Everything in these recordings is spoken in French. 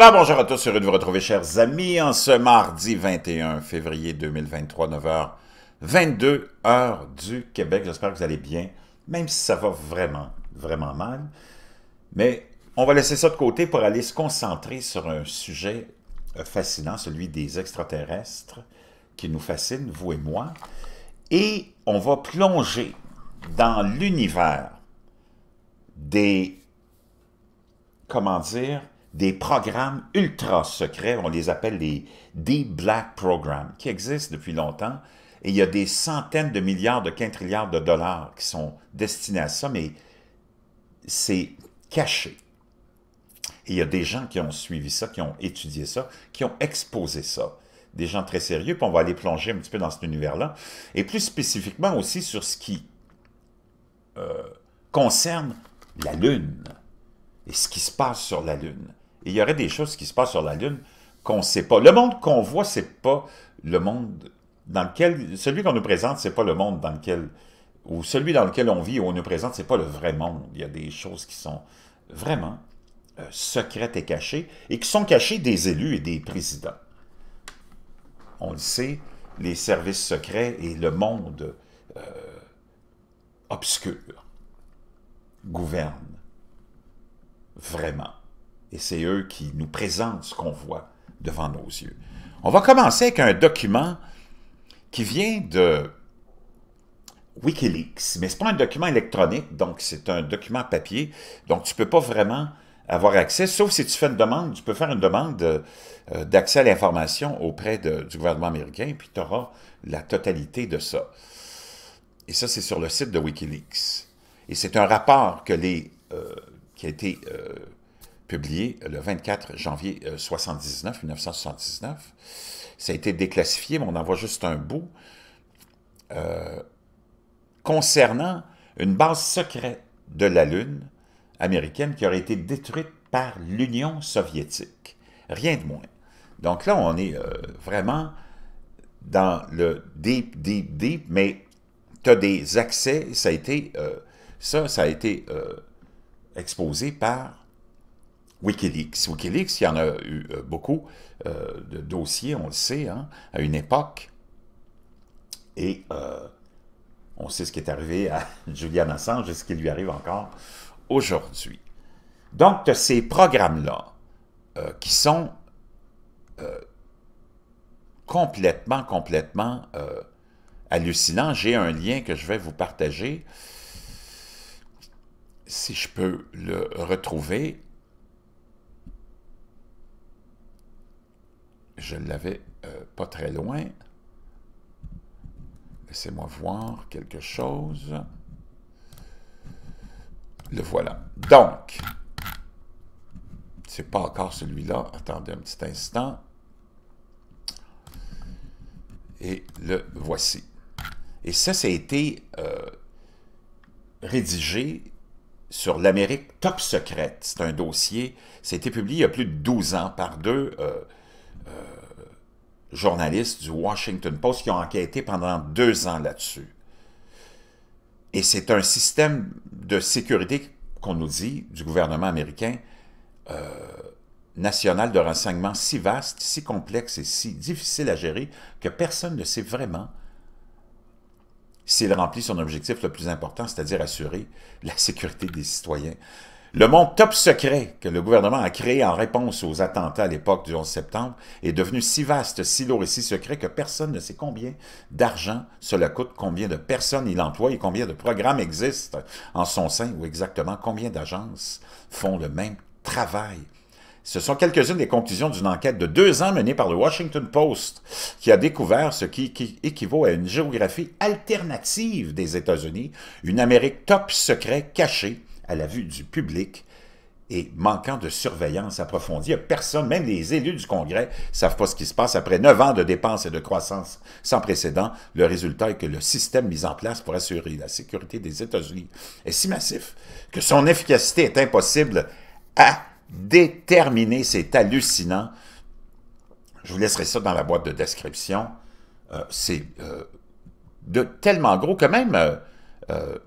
Alors bonjour à tous, heureux de vous retrouver chers amis en ce mardi 21 février 2023, 9h22 heure du Québec. J'espère que vous allez bien, même si ça va vraiment, vraiment mal. Mais on va laisser ça de côté pour aller se concentrer sur un sujet euh, fascinant, celui des extraterrestres qui nous fascine, vous et moi. Et on va plonger dans l'univers des... comment dire des programmes ultra secrets, on les appelle les Deep Black Programs, qui existent depuis longtemps, et il y a des centaines de milliards, de quintrilliards de dollars qui sont destinés à ça, mais c'est caché. Et il y a des gens qui ont suivi ça, qui ont étudié ça, qui ont exposé ça. Des gens très sérieux, puis on va aller plonger un petit peu dans cet univers-là. Et plus spécifiquement aussi sur ce qui euh, concerne la Lune et ce qui se passe sur la Lune il y aurait des choses qui se passent sur la Lune qu'on ne sait pas. Le monde qu'on voit, c'est pas le monde dans lequel... Celui qu'on nous présente, n'est pas le monde dans lequel... Ou celui dans lequel on vit, ou on nous présente, c'est pas le vrai monde. Il y a des choses qui sont vraiment euh, secrètes et cachées, et qui sont cachées des élus et des présidents. On le sait, les services secrets et le monde euh, obscur gouvernent vraiment et c'est eux qui nous présentent ce qu'on voit devant nos yeux. On va commencer avec un document qui vient de Wikileaks, mais ce n'est pas un document électronique, donc c'est un document papier, donc tu ne peux pas vraiment avoir accès, sauf si tu fais une demande, tu peux faire une demande euh, d'accès à l'information auprès du gouvernement américain, puis tu auras la totalité de ça. Et ça, c'est sur le site de Wikileaks. Et c'est un rapport que les, euh, qui a été euh, publié le 24 janvier 79, euh, 1979. Ça a été déclassifié, mais on en voit juste un bout. Euh, concernant une base secrète de la Lune américaine qui aurait été détruite par l'Union soviétique. Rien de moins. Donc là, on est euh, vraiment dans le deep, deep, deep, mais tu as des accès, ça a été, ça, ça a été exposé par Wikileaks. Wikileaks, il y en a eu euh, beaucoup euh, de dossiers, on le sait, hein, à une époque. Et euh, on sait ce qui est arrivé à Julian Assange et ce qui lui arrive encore aujourd'hui. Donc, ces programmes-là qui sont complètement, complètement hallucinants. J'ai un lien que je vais vous partager si je peux le retrouver, je l'avais euh, pas très loin. Laissez-moi voir quelque chose. Le voilà. Donc, c'est pas encore celui-là. Attendez un petit instant. Et le voici. Et ça, ça a été euh, rédigé sur l'Amérique top secrète. C'est un dossier, ça a été publié il y a plus de 12 ans par deux euh, euh, journalistes du Washington Post qui ont enquêté pendant deux ans là-dessus. Et c'est un système de sécurité qu'on nous dit du gouvernement américain euh, national de renseignement si vaste, si complexe et si difficile à gérer que personne ne sait vraiment s'il remplit son objectif le plus important, c'est-à-dire assurer la sécurité des citoyens. Le monde top secret que le gouvernement a créé en réponse aux attentats à l'époque du 11 septembre est devenu si vaste, si lourd et si secret que personne ne sait combien d'argent cela coûte, combien de personnes il emploie et combien de programmes existent en son sein ou exactement combien d'agences font le même travail. Ce sont quelques-unes des conclusions d'une enquête de deux ans menée par le Washington Post, qui a découvert ce qui, qui équivaut à une géographie alternative des États-Unis, une Amérique top secret cachée, à la vue du public et manquant de surveillance approfondie. Personne, même les élus du Congrès, ne savent pas ce qui se passe. Après neuf ans de dépenses et de croissance sans précédent, le résultat est que le système mis en place pour assurer la sécurité des États-Unis est si massif que son efficacité est impossible à déterminer. C'est hallucinant. Je vous laisserai ça dans la boîte de description. Euh, c'est euh, de tellement gros que même... Euh,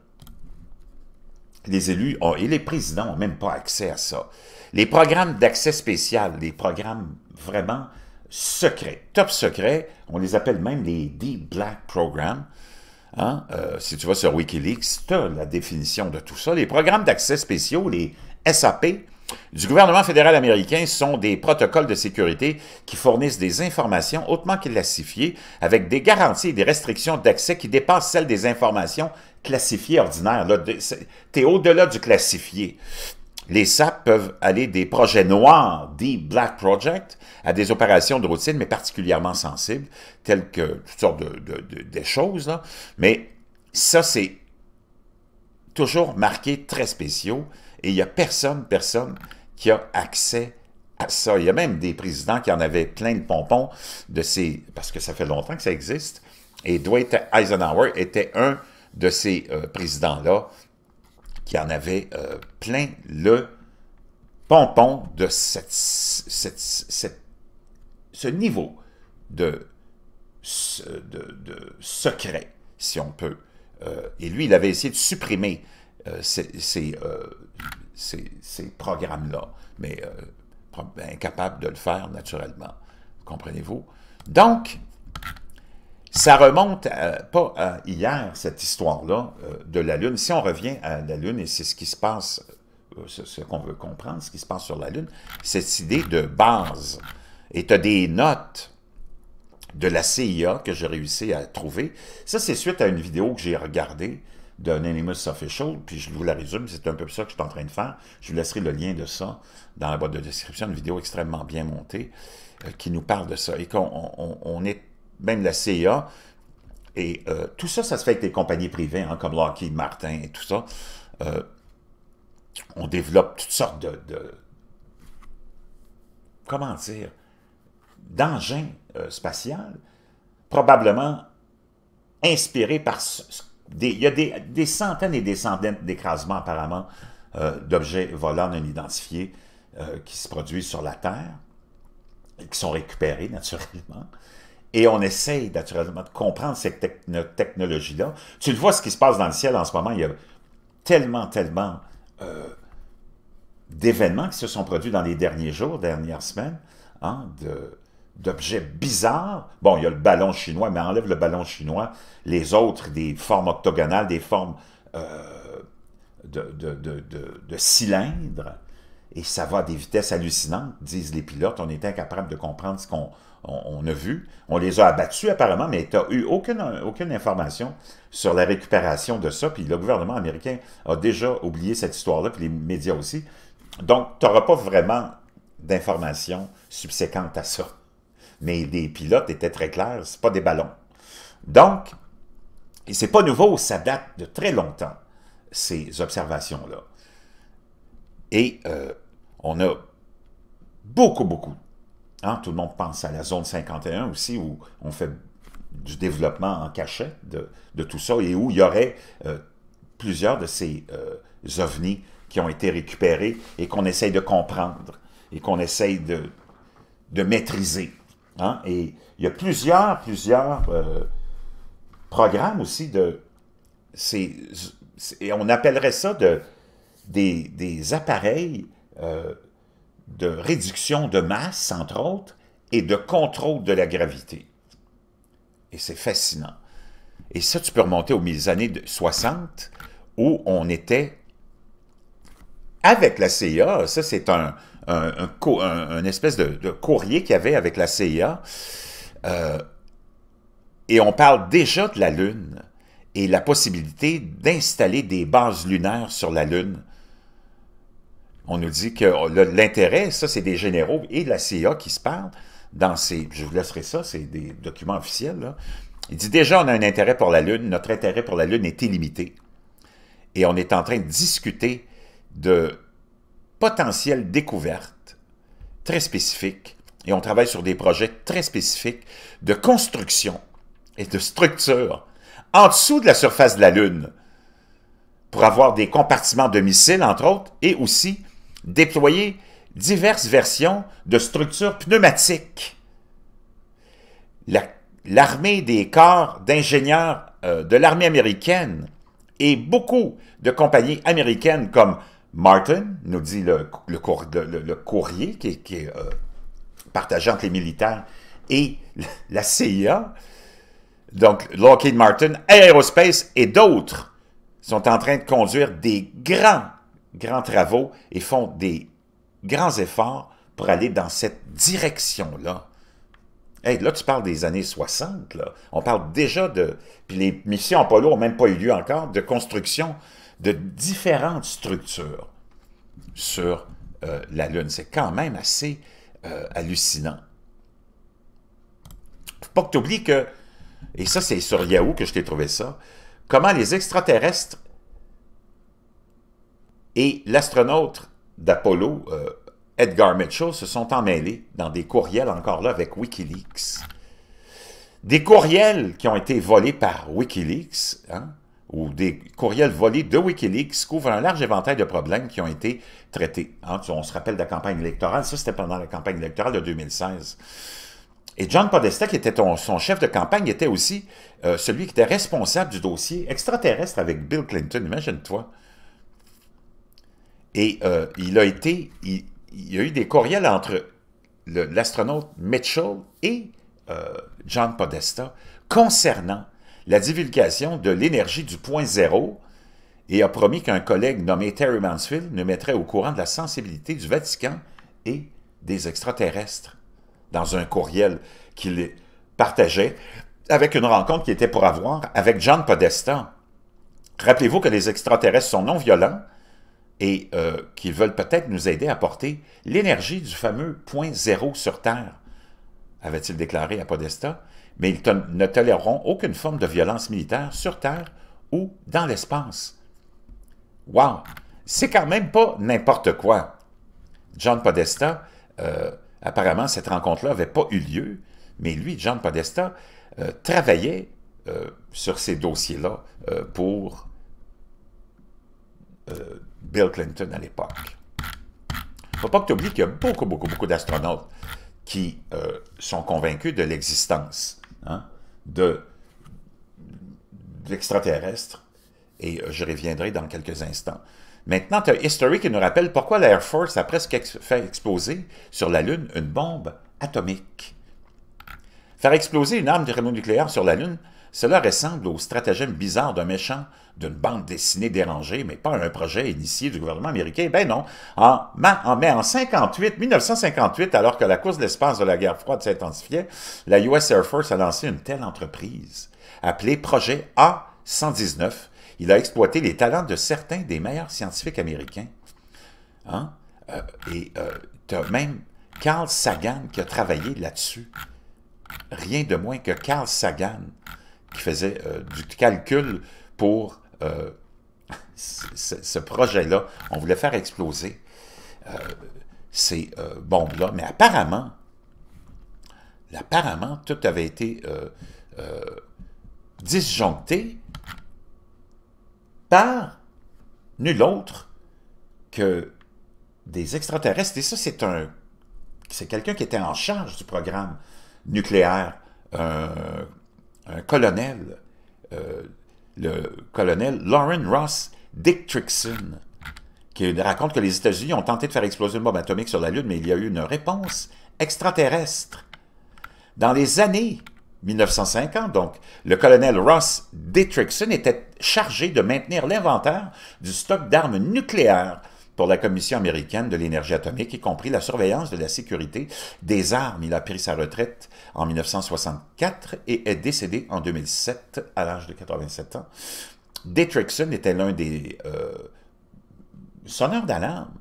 les élus ont, et les présidents n'ont même pas accès à ça. Les programmes d'accès spécial, les programmes vraiment secrets, top secrets, on les appelle même les Deep Black Programs. Hein, euh, si tu vas sur Wikileaks, tu as la définition de tout ça. Les programmes d'accès spéciaux, les SAP, du gouvernement fédéral américain sont des protocoles de sécurité qui fournissent des informations hautement classifiées avec des garanties et des restrictions d'accès qui dépassent celles des informations classifiées ordinaires. Tu au-delà du classifié. Les SAP peuvent aller des projets noirs, des « Black Project, à des opérations de routine, mais particulièrement sensibles, telles que toutes sortes de, choses. Mais ça, c'est toujours marqué très spéciaux. Et il n'y a personne, personne qui a accès à ça. Il y a même des présidents qui en avaient plein le pompon de ces... parce que ça fait longtemps que ça existe. Et Dwight Eisenhower était un de ces euh, présidents-là qui en avait euh, plein le pompon de ce niveau de, de, secret, si on peut. Euh, et lui, il avait essayé de supprimer euh, euh, ces, programmes-là, mais euh, ben, incapable de le faire naturellement. Comprenez-vous? Donc, ça remonte pas à hier, cette histoire-là de la Lune. Si on revient à la Lune, et c'est ce qui se passe, ce qu'on veut comprendre, ce qui se passe sur la Lune, cette idée de base. Et tu as des notes de la CIA que j'ai réussi à trouver. Ça, c'est suite à une vidéo que j'ai regardée fait Official, puis je vous la résume, c'est un peu ça que je suis en train de faire. Je vous laisserai le lien de ça dans la boîte de description, une vidéo extrêmement bien montée euh, qui nous parle de ça. Et qu'on on, est, même la CIA, et euh, tout ça, ça se fait avec des compagnies privées, hein, comme Lockheed Martin et tout ça. Euh, on développe toutes sortes de... comment dire d'engins spatial, probablement inspirés par ce, il y a des, centaines et des centaines d'écrasements apparemment euh, d'objets volants non identifiés euh, qui se produisent sur la Terre, et qui sont récupérés naturellement. Et on essaye naturellement de comprendre cette technologie-là. Tu le vois ce qui se passe dans le ciel en ce moment, il y a tellement, tellement euh, d'événements qui se sont produits dans les derniers jours, dernières semaines, hein, de d'objets bizarres. Bon, il y a le ballon chinois, mais enlève le ballon chinois. Les autres, des formes octogonales, des formes euh, de, de, de, de, cylindres. Et ça va à des vitesses hallucinantes, disent les pilotes. On est incapable de comprendre ce qu'on on, a vu. On les a abattus apparemment, mais tu n'as eu aucune, aucune information sur la récupération de ça. Puis le gouvernement américain a déjà oublié cette histoire-là, puis les médias aussi. Donc, tu n'auras pas vraiment d'informations subséquentes à ça mais les pilotes étaient très clairs, n'est pas des ballons. Donc, ce n'est pas nouveau, ça date de très longtemps, ces observations-là. Et euh, on a beaucoup, beaucoup. Hein, tout le monde pense à la zone 51 aussi, où on fait du développement en cachet de, tout ça, et où il y aurait euh, plusieurs de ces euh, ovnis qui ont été récupérés et qu'on essaye de comprendre et qu'on essaye de maîtriser. Hein? Et il y a plusieurs, plusieurs euh, programmes aussi de... et on appellerait ça de, des, appareils euh, de réduction de masse, entre autres, et de contrôle de la gravité. Et c'est fascinant. Et ça, tu peux remonter aux années 60, où on était avec la CIA. Ça, c'est un, un, un, espèce de, courrier qu'il y avait avec la CIA. Euh, et on parle déjà de la Lune et la possibilité d'installer des bases lunaires sur la Lune. On nous dit que l'intérêt, ça, c'est des généraux et de la CIA qui se parlent dans ces... Je vous laisserai ça, c'est des documents officiels. Là. Il dit déjà, on a un intérêt pour la Lune, notre intérêt pour la Lune est illimité. Et on est en train de discuter de potentielle découverte très spécifique, et on travaille sur des projets très spécifiques de construction et de structure en dessous de la surface de la Lune pour avoir des compartiments de missiles, entre autres, et aussi déployer diverses versions de structures pneumatiques. L'armée des corps d'ingénieurs euh, de l'armée américaine et beaucoup de compagnies américaines comme Martin, nous dit le, le, courrier qui, est euh, partagé entre les militaires et la CIA, donc Lockheed Martin, Aerospace et d'autres sont en train de conduire des grands, grands travaux et font des grands efforts pour aller dans cette direction-là. Hey, là, tu parles des années 60, là. On parle déjà de... Puis les missions Apollo n'ont même pas eu lieu encore, de construction de différentes structures sur euh, la Lune. C'est quand même assez Il euh, hallucinant. Faut pas que tu oublies que, et ça c'est sur Yahoo que je t'ai trouvé ça, comment les extraterrestres et l'astronaute d'Apollo, euh, Edgar Mitchell, se sont emmêlés dans des courriels encore là avec Wikileaks. Des courriels qui ont été volés par Wikileaks, hein, ou des courriels volés de Wikileaks couvrent un large éventail de problèmes qui ont été traités. Hein, on se rappelle de la campagne électorale, ça c'était pendant la campagne électorale de 2016. Et John Podesta, qui était son chef de campagne, était aussi euh, celui qui était responsable du dossier extraterrestre avec Bill Clinton, imagine-toi. Et euh, il a été, il, y a eu des courriels entre l'astronaute Mitchell et euh, John Podesta concernant la divulgation de l'énergie du point zéro et a promis qu'un collègue nommé Terry Mansfield nous mettrait au courant de la sensibilité du Vatican et des extraterrestres dans un courriel qu'il partageait avec une rencontre qui était pour avoir avec John Podesta. Rappelez-vous que les extraterrestres sont non-violents et euh, qu'ils veulent peut-être nous aider à porter l'énergie du fameux point zéro sur Terre avait-il déclaré à Podesta, mais ils ne toléreront aucune forme de violence militaire sur Terre ou dans l'espace. Wow! C'est quand même pas n'importe quoi. John Podesta, euh, apparemment, cette rencontre-là n'avait pas eu lieu, mais lui, John Podesta, euh, travaillait euh, sur ces dossiers-là pour Bill Clinton à l'époque. Il ne faut pas que tu oublies qu'il y a beaucoup, beaucoup, beaucoup d'astronautes qui euh, sont convaincus de l'existence hein, de l'extraterrestre et euh, je reviendrai dans quelques instants. Maintenant, tu as History qui nous rappelle pourquoi l'Air Force a presque fait exploser sur la Lune une bombe atomique. Faire exploser une arme de nucléaire sur la Lune, cela ressemble au stratagème bizarre d'un méchant d'une bande dessinée dérangée, mais pas un projet initié du gouvernement américain. Ben non. En, mai en 1958, alors que la course de l'espace de la guerre froide s'intensifiait, la US Air Force a lancé une telle entreprise, appelée Projet A-119. Il a exploité les talents de certains des meilleurs scientifiques américains. Hein? Euh, et euh, tu as même Carl Sagan qui a travaillé là-dessus. Rien de moins que Carl Sagan qui faisait euh, du calcul pour euh, ce projet-là. On voulait faire exploser euh, ces bombes-là, mais apparemment, apparemment, tout avait été disjoncté par nul autre que des extraterrestres. Et ça, c'est un c'est quelqu'un qui était en charge du programme nucléaire, un colonel, euh, le colonel Lauren Ross Dietrichson qui raconte que les États-Unis ont tenté de faire exploser une bombe atomique sur la Lune, mais il y a eu une réponse extraterrestre. Dans les années 1950, donc, le colonel Ross Dietrichson était chargé de maintenir l'inventaire du stock d'armes nucléaires pour la Commission américaine de l'énergie atomique, y compris la surveillance de la sécurité des armes. Il a pris sa retraite en 1964 et est décédé en 2007 à l'âge de 87 ans. Detrickson était l'un des euh, sonneurs d'alarme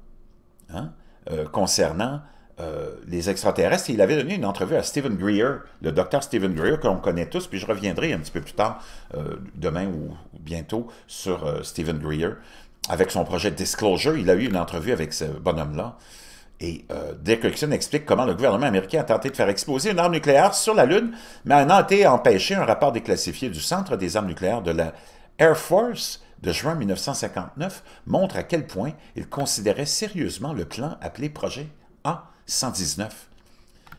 hein, euh, concernant euh, les extraterrestres. Et il avait donné une entrevue à Stephen Greer, le docteur Stephen Greer, qu'on connaît tous, puis je reviendrai un petit peu plus tard, demain ou, bientôt, sur Stephen Greer, avec son projet Disclosure, il a eu une entrevue avec ce bonhomme-là. Et euh, explique comment le gouvernement américain a tenté de faire exploser une arme nucléaire sur la Lune, mais a été empêché un rapport déclassifié du Centre des armes nucléaires de la Air Force de juin 1959 montre à quel point il considérait sérieusement le plan appelé Projet A119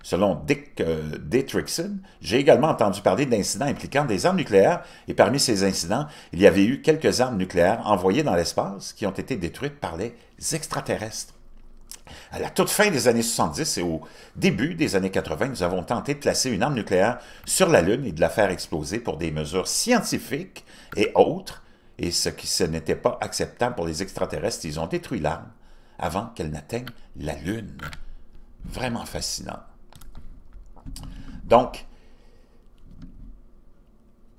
selon Dick euh, Detrickson, j'ai également entendu parler d'incidents impliquant des armes nucléaires et parmi ces incidents, il y avait eu quelques armes nucléaires envoyées dans l'espace qui ont été détruites par les extraterrestres. À la toute fin des années 70 et au début des années 80, nous avons tenté de placer une arme nucléaire sur la Lune et de la faire exploser pour des mesures scientifiques et autres, et ce qui n'était pas acceptable pour les extraterrestres, ils ont détruit l'arme avant qu'elle n'atteigne la Lune. Vraiment fascinant. Donc,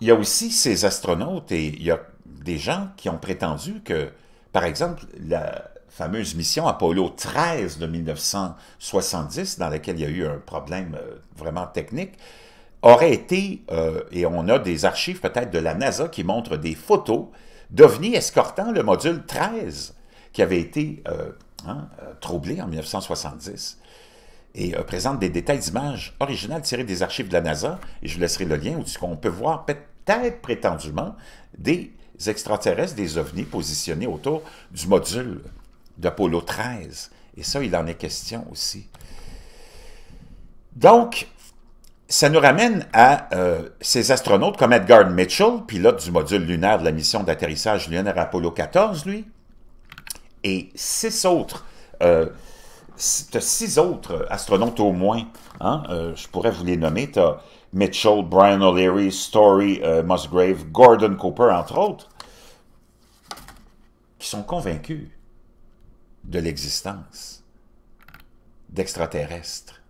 il y a aussi ces astronautes et il y a des gens qui ont prétendu que, par exemple, la fameuse mission Apollo 13 de 1970, dans laquelle il y a eu un problème euh, vraiment technique, aurait été, euh, et on a des archives peut-être de la NASA qui montrent des photos d'OVNI escortant le module 13 qui avait été euh, hein, troublé en 1970 et euh, présente des détails d'images originales tirées des archives de la NASA. Et je vous laisserai le lien où on peut voir peut-être prétendument des extraterrestres, des ovnis positionnés autour du module d'Apollo 13. Et ça, il en est question aussi. Donc, ça nous ramène à euh, ces astronautes comme Edgar Mitchell, pilote du module lunaire de la mission d'atterrissage lunaire Apollo 14, lui, et six autres euh, tu six autres astronautes au moins. Hein, euh, je pourrais vous les nommer. Tu as Mitchell, Brian O'Leary, Story, euh, Musgrave, Gordon Cooper, entre autres, qui sont convaincus de l'existence d'extraterrestres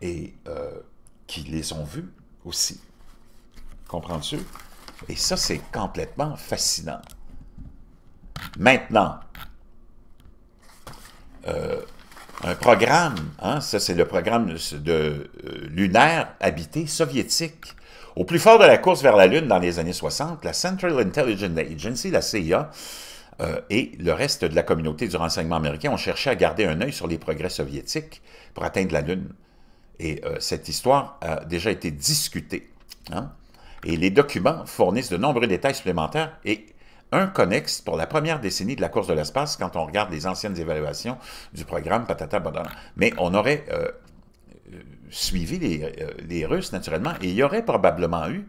et euh, qui les ont vus aussi. Comprends-tu? Et ça, c'est complètement fascinant. Maintenant, euh, un programme, hein, ça c'est le programme de, euh, lunaire habité soviétique. Au plus fort de la course vers la Lune dans les années 60, la Central Intelligence Agency, la CIA, euh, et le reste de la communauté du renseignement américain ont cherché à garder un œil sur les progrès soviétiques pour atteindre la Lune. Et cette histoire a déjà été discutée. Hein. Et les documents fournissent de nombreux détails supplémentaires et un connexe pour la première décennie de la course de l'espace quand on regarde les anciennes évaluations du programme Patata Badana. Mais on aurait euh, euh, suivi euh, les, Russes, naturellement, et il y aurait probablement eu,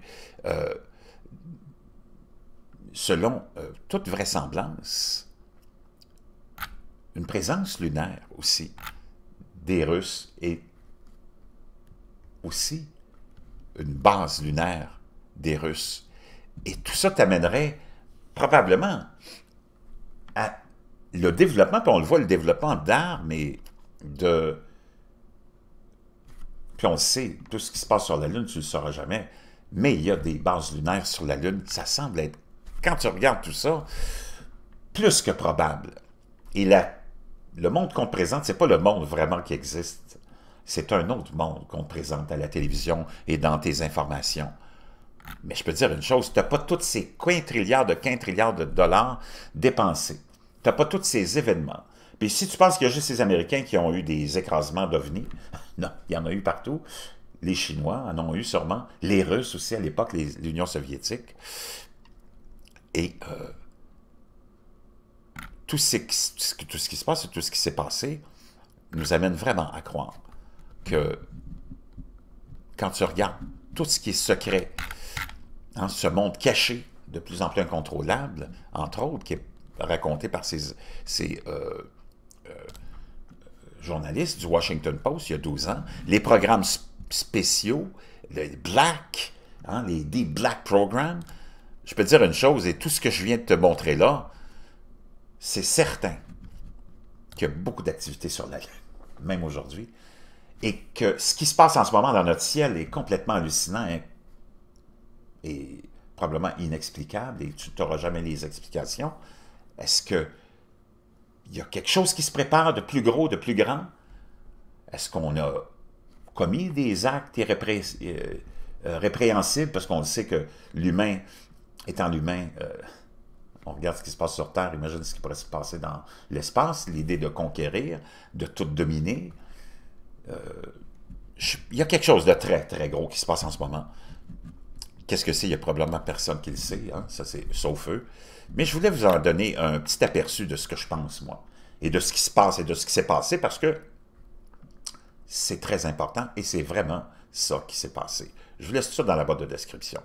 selon toute vraisemblance, une présence lunaire aussi des Russes et aussi une base lunaire des Russes. Et tout ça t'amènerait probablement, le développement, puis on le voit, le développement d'art, mais de... Puis on sait, tout ce qui se passe sur la Lune, tu ne le sauras jamais, mais il y a des bases lunaires sur la Lune, ça semble être, quand tu regardes tout ça, plus que probable. Et le monde qu'on présente, n'est pas le monde vraiment qui existe, c'est un autre monde qu'on présente à la télévision et dans tes informations. Mais je peux dire une chose, tu n'as pas tous ces quintrilliards de quintrilliards de dollars dépensés. Tu n'as pas tous ces événements. Puis si tu penses qu'il y a juste ces Américains qui ont eu des écrasements d'ovnis, non, il y en a eu partout. Les Chinois en ont eu sûrement. Les Russes aussi à l'époque, l'Union soviétique. Et euh, tout ce qui se passe et tout ce qui s'est passé nous amène vraiment à croire que quand tu regardes tout ce qui est secret, ce monde caché, de plus en plus incontrôlable, entre autres, qui est raconté par ces, euh, euh, journalistes du Washington Post il y a 12 ans, les programmes spéciaux, les Black, hein, les Deep Black Program. je peux te dire une chose, et tout ce que je viens de te montrer là, c'est certain qu'il y a beaucoup d'activités sur la Lune, même aujourd'hui, et que ce qui se passe en ce moment dans notre ciel est complètement hallucinant, est probablement inexplicable et tu n'auras jamais les explications. Est-ce que il y a quelque chose qui se prépare de plus gros, de plus grand? Est-ce qu'on a commis des actes euh, euh, répréhensibles? Parce qu'on sait que l'humain, étant l'humain, euh, on regarde ce qui se passe sur Terre, imagine ce qui pourrait se passer dans l'espace, l'idée de conquérir, de tout dominer. il y a quelque chose de très, très gros qui se passe en ce moment. Qu'est-ce que c'est? Il n'y a probablement personne qui le sait, hein. ça c'est sauf eux. Mais je voulais vous en donner un petit aperçu de ce que je pense, moi, et de ce qui se passe et de ce qui s'est passé, parce que c'est très important et c'est vraiment ça qui s'est passé. Je vous laisse tout ça dans la boîte de description.